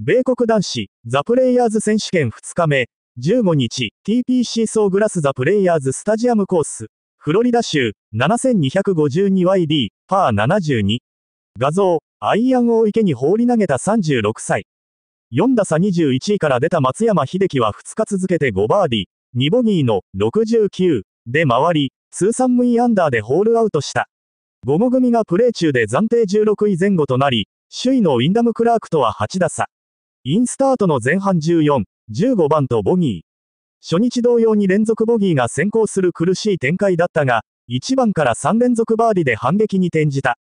米国男子、ザ・プレイヤーズ選手権2日目、15日、TPC ソーグラスザ・プレイヤーズスタジアムコース、フロリダ州、7252YD、パー72。画像、アイアンを池に放り投げた36歳。4打差21位から出た松山秀樹は2日続けて5バーディ、2ボギーの69で回り、通算無位アンダーでホールアウトした。午後組がプレー中で暫定16位前後となり、首位のウィンダム・クラークとは8打差。インスタートの前半14、15番とボギー。初日同様に連続ボギーが先行する苦しい展開だったが、1番から3連続バーディで反撃に転じた。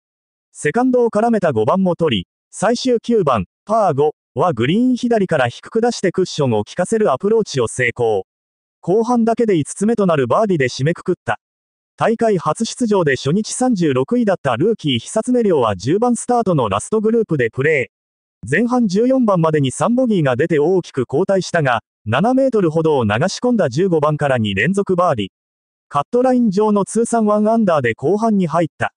セカンドを絡めた5番も取り、最終9番、パー5はグリーン左から低く出してクッションを効かせるアプローチを成功。後半だけで5つ目となるバーディで締めくくった。大会初出場で初日36位だったルーキー久常亮は10番スタートのラストグループでプレー。前半14番までに3ボギーが出て大きく後退したが、7メートルほどを流し込んだ15番から2連続バーディ。カットライン上の通算1アンダーで後半に入った。